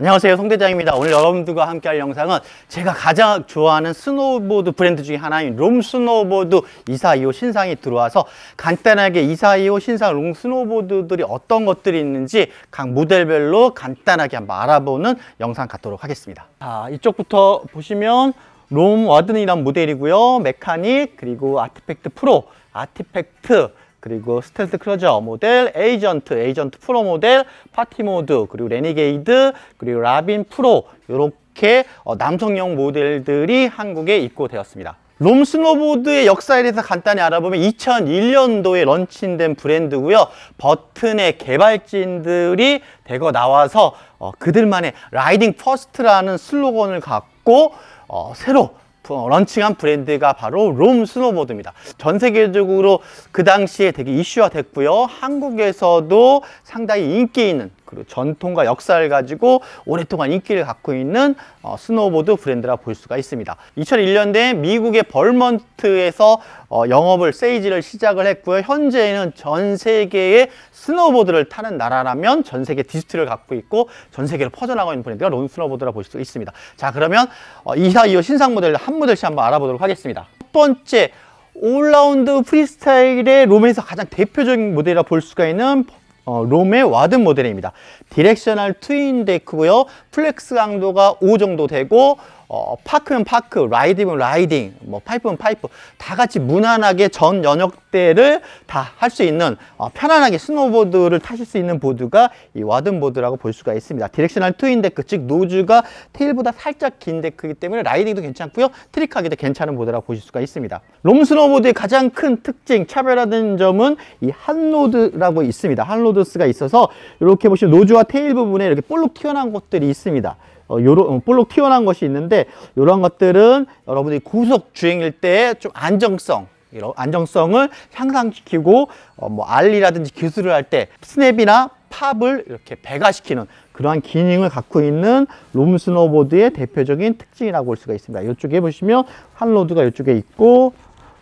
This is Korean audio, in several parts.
안녕하세요 송대장입니다 오늘 여러분들과 함께 할 영상은 제가 가장 좋아하는 스노우보드 브랜드 중에 하나인 롬 스노우보드 2425 신상이 들어와서 간단하게 2425 신상 롬 스노우보드들이 어떤 것들이 있는지 각 모델별로 간단하게 한번 알아보는 영상 갖도록 하겠습니다 자 이쪽부터 보시면 롬 와든이란 모델이고요 메카닉 그리고 아티팩트 프로 아티팩트 그리고 스텔스 크루저 모델, 에이전트, 에이전트 프로 모델, 파티 모드, 그리고 레니게이드, 그리고 라빈 프로 이렇게 어, 남성용 모델들이 한국에 입고되었습니다. 롬 스노보드의 역사에 대해서 간단히 알아보면 2001년도에 런칭된 브랜드고요. 버튼의 개발진들이 대거 나와서 어, 그들만의 라이딩 퍼스트라는 슬로건을 갖고 어, 새로 런칭한 브랜드가 바로 롬 스노보드입니다. 전 세계적으로 그 당시에 되게 이슈화 됐고요. 한국에서도 상당히 인기 있는 그리고 전통과 역사를 가지고 오랫동안 인기를 갖고 있는 어, 스노보드 브랜드라 볼 수가 있습니다. 2001년대 미국의 벌먼트에서 어, 영업을 세이지를 시작을 했고요. 현재는 전 세계의 스노보드를 타는 나라라면 전 세계 디스트를 갖고 있고 전 세계로 퍼져나가 있는 브랜드가 론 스노보드라 볼 수 있습니다. 자 그러면 어, 2사 이호 신상 모델 한 모델씩 한번 알아보도록 하겠습니다. 첫 번째 올라운드 프리스타일의 롬에서 가장 대표적인 모델이라 볼 수가 있는 어, 롬의 와드 모델입니다. 디렉셔널 트윈 데크고요. 플렉스 강도가 5 정도 되고 어, 파크면 파크, 라이딩은 라이딩, 뭐 파이프는 파이프 다 같이 무난하게 전 연역대를 다 할 수 있는 어, 편안하게 스노보드를 타실 수 있는 보드가 이 와든보드라고 볼 수가 있습니다. 디렉셔널 트윈 데크, 즉 노즈가 테일보다 살짝 긴 데크이기 때문에 라이딩도 괜찮고요. 트릭하기도 괜찮은 보드라고 보실 수가 있습니다. 롬 스노보드의 가장 큰 특징, 차별화된 점은 이 한로드라고 있습니다. 한로드스가 있어서 이렇게 보시면 노즈와 테일 부분에 이렇게 볼록 튀어나온 것들이 있습니다. 어, 요런 어, 볼록 튀어나온 것이 있는데 이런 것들은 여러분들이 고속 주행일 때 좀 안정성 이런 안정성을 향상시키고 어, 뭐 알리라든지 기술을 할 때 스냅이나 팝을 이렇게 배가시키는 그러한 기능을 갖고 있는 롬 스노보드의 대표적인 특징이라고 볼 수가 있습니다. 이쪽에 보시면 한로드가 이쪽에 있고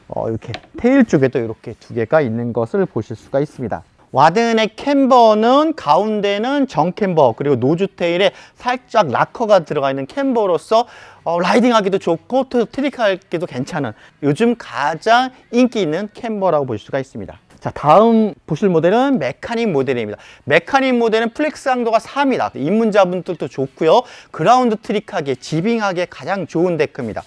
어, 이렇게 테일 쪽에도 이렇게 두 개가 있는 것을 보실 수가 있습니다. 와든의 캠버는 가운데는 정캠버 그리고 노즈테일에 살짝 락커가 들어가 있는 캠버로서 어, 라이딩하기도 좋고 트릭하기도 괜찮은 요즘 가장 인기 있는 캠버라고 볼 수가 있습니다 자 다음 보실 모델은 메카닉 모델입니다 메카닉 모델은 플렉스 강도가 3이다 입문자분들도 좋고요 그라운드 트릭하기에 지빙하기에 가장 좋은 데크입니다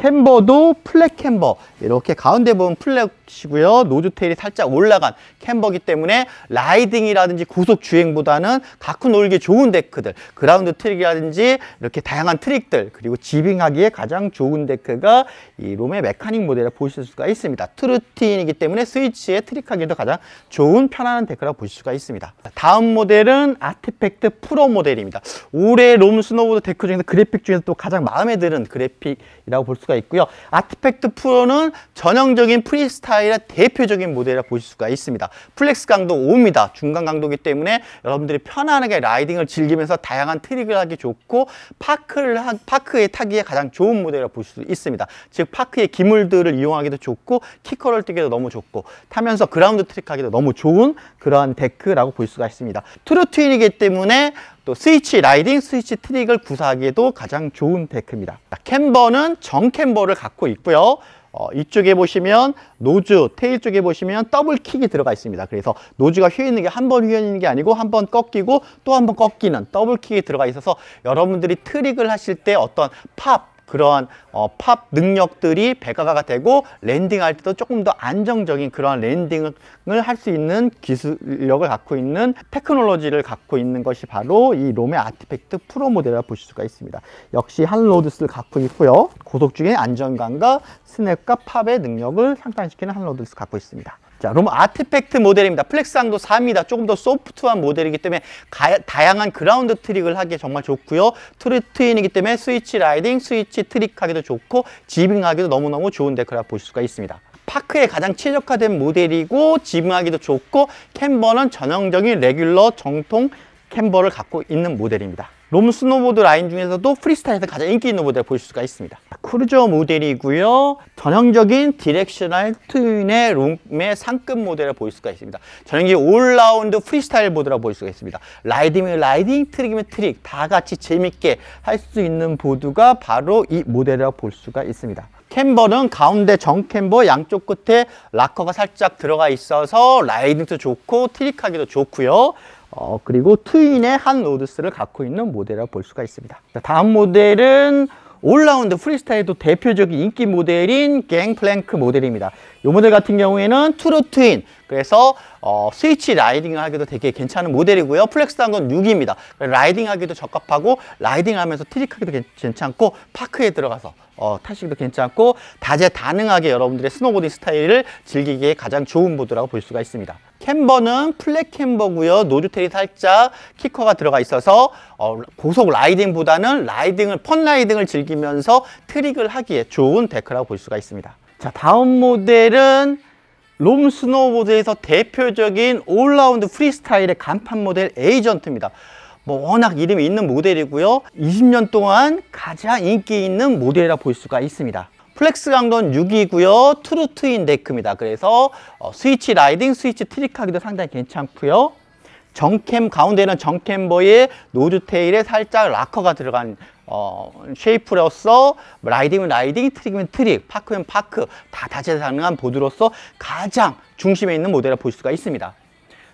캠버도 플랫 캠버 이렇게 가운데 부분 플랫이고요 노즈테일이 살짝 올라간 캠버기 때문에 라이딩이라든지 고속 주행보다는 가끔 놀기 좋은 데크들 그라운드 트릭이라든지 이렇게 다양한 트릭들 그리고 지빙하기에 가장 좋은 데크가 이 롬의 메카닉 모델을 보실 수가 있습니다 트루틴이기 때문에 스위치에 트릭하기도 가장 좋은 편안한 데크라고 보실 수가 있습니다 다음 모델은 아티팩트 프로 모델입니다 올해 롬 스노보드 데크 중에서 그래픽 중에서 또 가장 마음에 드는 그래픽이라고 볼 수가 수가 있고요. 아트팩트 프로는 전형적인 프리스타일의 대표적인 모델이라 보실 수가 있습니다. 플렉스 강도 5입니다. 중간 강도기 때문에 여러분들이 편안하게 라이딩을 즐기면서 다양한 트릭을 하기 좋고 파크를 하, 파크에 타기에 가장 좋은 모델이라 볼 수 있습니다. 즉 파크의 기물들을 이용하기도 좋고 키커를 뛰기도 너무 좋고 타면서 그라운드 트릭하기도 너무 좋은 그러한 데크라고 볼 수가 있습니다. 트루 트윈이기 때문에 또 스위치 라이딩, 스위치 트릭을 구사하기에도 가장 좋은 데크입니다. 캠버는 정 캠버를 갖고 있고요. 어, 이쪽에 보시면 노즈, 테일 쪽에 보시면 더블 킥이 들어가 있습니다. 그래서 노즈가 휘어있는 게 한 번 휘어있는 게 아니고 한 번 꺾이고 또 한 번 꺾이는 더블 킥이 들어가 있어서 여러분들이 트릭을 하실 때 어떤 팝, 그러한 어, 팝 능력들이 배가가 되고 랜딩할 때도 조금 더 안정적인 그러한 랜딩을 할 수 있는 기술력을 갖고 있는 테크놀로지를 갖고 있는 것이 바로 이 롬의 아티팩트 프로 모델이라 고 보실 수가 있습니다. 역시 한로드스를 갖고 있고요. 고속 중의 안정감과 스냅과 팝의 능력을 상당시키는 한로드스 갖고 있습니다. 자, 그럼 아티팩트 모델입니다. 플렉스항도 4입니다. 조금 더 소프트한 모델이기 때문에 가, 다양한 그라운드 트릭을 하기에 정말 좋고요. 트리트인이기 때문에 스위치 라이딩, 스위치 트릭하기도 좋고 지빙하기도 너무너무 좋은 데크라 보실 수가 있습니다. 파크에 가장 최적화된 모델이고 지붕하기도 좋고 캠버는 전형적인 레귤러 정통 캠버를 갖고 있는 모델입니다. 롬 스노보드 라인 중에서도 프리스타일에서 가장 인기 있는 모델 을 보실 수가 있습니다. 크루저 모델이고요. 전형적인 디렉셔널 트윈의 롬의 상급 모델을 보일 수가 있습니다. 전형적인 올라운드 프리스타일 보드라 보일 수가 있습니다. 라이딩이 라이딩, 트릭이면 트릭 다 같이 재밌게 할 수 있는 보드가 바로 이 모델이라고 볼 수가 있습니다. 캠버는 가운데 정캠버 양쪽 끝에 락커가 살짝 들어가 있어서 라이딩도 좋고 트릭하기도 좋고요. 어, 그리고 트윈의 한 로드스를 갖고 있는 모델이라고 볼 수가 있습니다. 자, 다음 모델은 올라운드 프리스타일도 대표적인 인기 모델인 갱플랭크 모델입니다. 이 모델 같은 경우에는 투로 트윈 그래서 어, 스위치 라이딩 하기도 되게 괜찮은 모델이고요. 플렉스한 건 6입니다. 라이딩 하기도 적합하고 라이딩 하면서 트릭하기도 괜찮고 파크에 들어가서 어, 타시기도 괜찮고 다재다능하게 여러분들의 스노보드 스타일을 즐기기에 가장 좋은 보드라고 볼 수가 있습니다. 캠버는 플랫 캠버고요. 노드테일이 살짝 키커가 들어가 있어서 어, 고속 라이딩보다는 라이딩을 펀 라이딩을 즐기면서 트릭을 하기에 좋은 데크라고 볼 수가 있습니다. 자 다음 모델은 롬 스노보드에서 대표적인 올라운드 프리스타일의 간판 모델 에이전트입니다. 뭐 워낙 이름이 있는 모델이고요. 20년 동안 가장 인기 있는 모델이라 볼 수가 있습니다. 플렉스 강도는 6이고요. 트루트인 데크입니다. 그래서 어, 스위치 라이딩, 스위치 트릭하기도 상당히 괜찮고요. 정캠 가운데는 정캠버의 노드 테일에 살짝 락커가 들어간 어, 쉐이프로서 라이딩은 라이딩, 트릭은 트릭, 파크면 파크 다 다재다능한 보드로서 가장 중심에 있는 모델을 볼 수가 있습니다.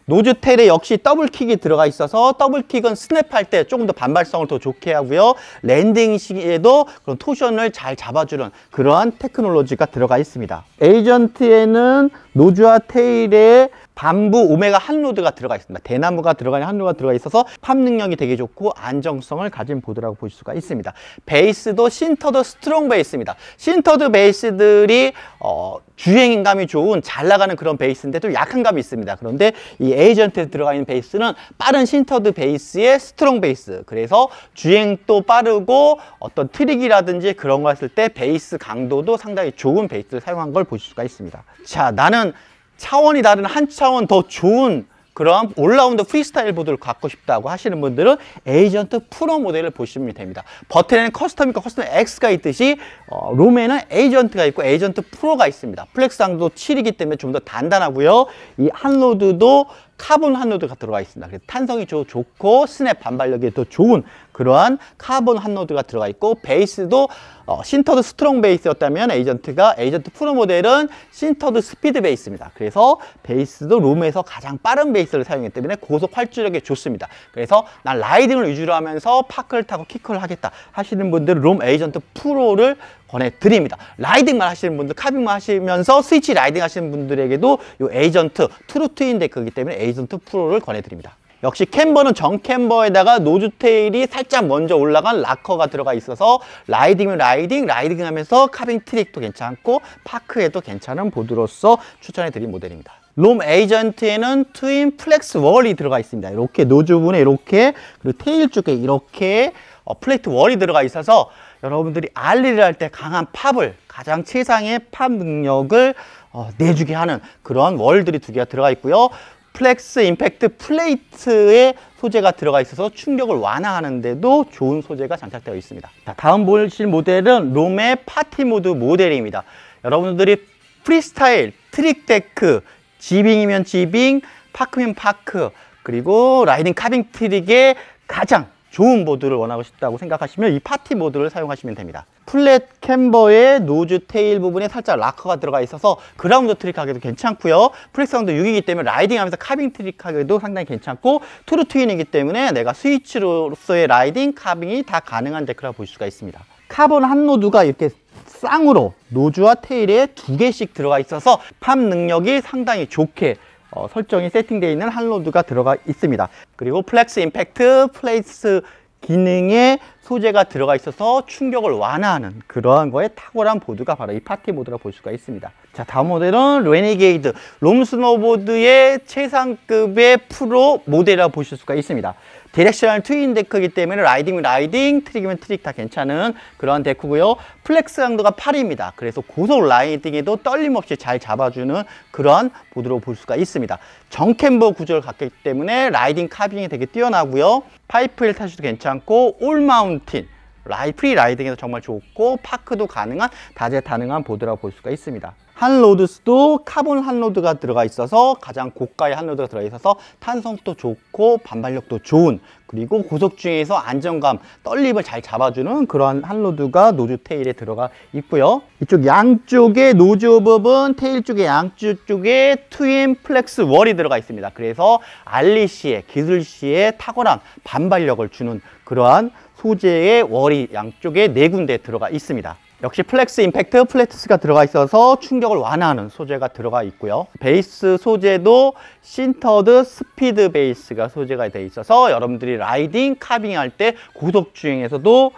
노즈텔에 역시 더블킥이 들어가 있어서 더블킥은 스냅할 때 조금 더 반발성을 더 좋게 하고요. 랜딩 시에도 그런 토션을 잘 잡아주는 그러한 테크놀로지가 들어가 있습니다. 에이전트에는 노즈와 테일에 반부 오메가 한로드가 들어가 있습니다. 대나무가 들어가는 한로드가 들어가 있어서 팝 능력이 되게 좋고 안정성을 가진 보드라고 볼 수가 있습니다. 베이스도 신터드 스트롱 베이스입니다. 신터드 베이스들이 어, 주행감이 좋은 잘 나가는 그런 베이스인데도 약한 감이 있습니다. 그런데 이 에이전트에 들어가 있는 베이스는 빠른 신터드 베이스의 스트롱 베이스. 그래서 주행도 빠르고 어떤 트릭이라든지 그런 거 했을 때 베이스 강도도 상당히 좋은 베이스를 사용한 걸 보실 수가 있습니다. 자, 나는 차원이 다른 한 차원 더 좋은 그럼 올라운드 프리스타일 보드를 갖고 싶다고 하시는 분들은 에이전트 프로 모델을 보시면 됩니다. 버튼에는 커스텀이니 커스텀 X가 있듯이 어, 롬에는 에이전트가 있고 에이전트 프로가 있습니다. 플렉스 강도 7이기 때문에 좀 더 단단하고요. 이 한로드도 카본 한노드가 들어가 있습니다. 그래서 탄성이 좋, 좋고 스냅 반발력이 더 좋은 그러한 카본 한노드가 들어가 있고 베이스도 어, 신터드 스트롱 베이스였다면 에이전트가 에이전트 프로 모델은 신터드 스피드 베이스입니다. 그래서 베이스도 룸에서 가장 빠른 베이스를 사용했기 때문에 고속 활주력에 좋습니다. 그래서 난 라이딩을 위주로 하면서 파크를 타고 키크를 하겠다 하시는 분들은 롬 에이전트 프로를 권해드립니다. 라이딩만 하시는 분들, 카빙만 하시면서 스위치 라이딩 하시는 분들에게도 이 에이전트, 트루트인 데크이기 때문에 에이전트 프로를 권해드립니다. 역시 캠버는 정 캠버에다가 노즈테일이 살짝 먼저 올라간 락커가 들어가 있어서 라이딩은 라이딩, 라이딩 하면서 카빙 트릭도 괜찮고 파크에도 괜찮은 보드로서 추천해드린 모델입니다. 롬 에이전트에는 트윈 플렉스 월이 들어가 있습니다. 이렇게 노즈분에 이렇게 그리고 테일 쪽에 이렇게 어, 플레이트 월이 들어가 있어서 여러분들이 알리를 할 때 강한 팝을 가장 최상의 팝 능력을 어, 내주게 하는 그런 월들이 두 개가 들어가 있고요. 플렉스 임팩트 플레이트의 소재가 들어가 있어서 충격을 완화하는데도 좋은 소재가 장착되어 있습니다. 다음 보실 모델은 롬의 파티 모드 모델입니다. 여러분들이 프리스타일, 트릭 데크, 지빙이면 지빙, 파크면 파크, 그리고 라이딩 카빙 트릭의 가장 좋은 보드를 원하고 싶다고 생각하시면 이 파티 모드를 사용하시면 됩니다 플랫 캠버의 노즈 테일 부분에 살짝 락커가 들어가 있어서 그라운드 트릭하기도 괜찮고요 플렉스라운 6이기 때문에 라이딩하면서 카빙 트릭하기도 상당히 괜찮고 투르 트윈이기 때문에 내가 스위치로서의 라이딩, 카빙이 다 가능한 데크라고 볼 수가 있습니다 카본 한 노드가 이렇게 쌍으로 노즈와 테일에 두 개씩 들어가 있어서 팝 능력이 상당히 좋게 어, 설정이 세팅되어 있는 한로드가 들어가 있습니다 그리고 플렉스 임팩트 플레이스 기능의 소재가 들어가 있어서 충격을 완화하는 그러한 거에 탁월한 보드가 바로 이 파티 모드라고 볼 수가 있습니다 자 다음 모델은 레니게이드 롬스노보드의 최상급의 프로 모델이라 보실 수가 있습니다 디렉션을 트윈 데크이기 때문에 라이딩은 라이딩, 트릭이면 트릭 다 괜찮은 그런 데크고요 플렉스 강도가 8입니다 그래서 고속 라이딩에도 떨림없이 잘 잡아주는 그런 보드로 볼 수가 있습니다 정캠버 구조를 갖기 때문에 라이딩 카빙이 되게 뛰어나고요 파이프 힐 타시도 괜찮고 올 마운틴 라이, 프리 라이딩에서 정말 좋고 파크도 가능한 다재다능한 보드라고 볼 수가 있습니다 한로드스도 카본 한로드가 들어가 있어서 가장 고가의 한로드가 들어가 있어서 탄성도 좋고 반발력도 좋은 그리고 고속 중에서 안정감, 떨림을 잘 잡아주는 그러한 한로드가 노즈 테일에 들어가 있고요. 이쪽 양쪽에 노즈 오 부분, 테일 쪽에 양쪽 쪽에 트윈 플렉스 월이 들어가 있습니다. 그래서 알리 시의 기술 시의 탁월한 반발력을 주는 그러한 소재의 월이 양쪽에 네 군데 들어가 있습니다. 역시 플렉스 임팩트 플래트스가 들어가 있어서 충격을 완화하는 소재가 들어가 있고요. 베이스 소재도 신터드 스피드 베이스가 소재가 되어 있어서 여러분들이 라이딩, 카빙 할 때 고속 주행에서도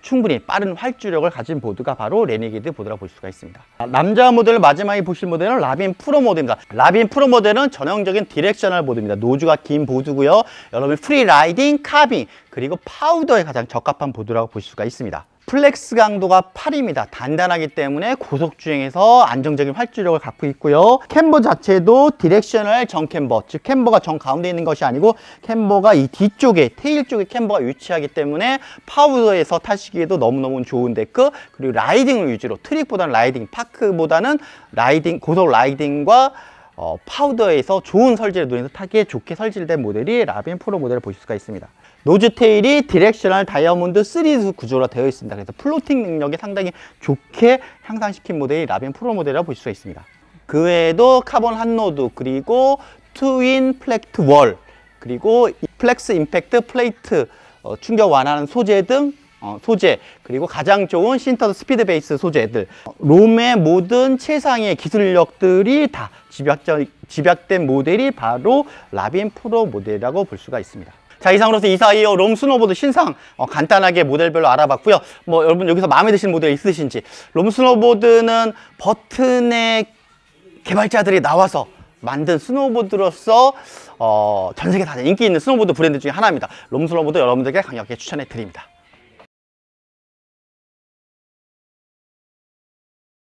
충분히 빠른 활주력을 가진 보드가 바로 레니게이드 보드라 고볼 수가 있습니다 남자 모델 마지막에 보실 모델은 라빈 프로 모델입니다 라빈 프로 모델은 전형적인 디렉셔널 보드입니다 노즈가 긴 보드고요 여러분 프리 라이딩, 카빙 그리고 파우더에 가장 적합한 보드라고 볼 수가 있습니다 플렉스 강도가 8입니다. 단단하기 때문에 고속주행에서 안정적인 활주력을 갖고 있고요. 캠버 자체도 디렉셔널 정 캠버, 즉 캠버가 정 가운데 있는 것이 아니고 캠버가 이 뒤쪽에, 테일 쪽에 캠버가 위치하기 때문에 파우더에서 타시기에도 너무너무 좋은 데크 그리고 라이딩을 위주로 트릭보다는 라이딩, 파크보다는 라이딩, 고속 라이딩과 어, 파우더에서 좋은 설계를 논해서 타기에 좋게 설치된 모델이 라빈 프로 모델을 보실 수가 있습니다. 노즈테일이 디렉셔널 다이아몬드 3 구조로 되어 있습니다. 그래서 플로팅 능력이 상당히 좋게 향상시킨 모델이 라빈 프로 모델이라고 볼 수가 있습니다. 그 외에도 카본 한노드 그리고 트윈 플렉트 월 그리고 플렉스 임팩트 플레이트 어, 충격 완화하는 소재 등 어, 소재 그리고 가장 좋은 신터드 스피드 베이스 소재들 롬의 모든 최상의 기술력들이 다 집약적, 집약된 모델이 바로 라빈 프로 모델이라고 볼 수가 있습니다. 자 이상으로서 이사이어 롬 스노보드 신상 어, 간단하게 모델별로 알아봤고요. 뭐 여러분 여기서 마음에 드시는 모델 있으신지 롬 스노보드는 버튼의 개발자들이 나와서 만든 스노보드로서 어, 전 세계 다들 인기 있는 스노보드 브랜드 중에 하나입니다. 롬 스노보드 여러분들께 강력하게 추천해 드립니다.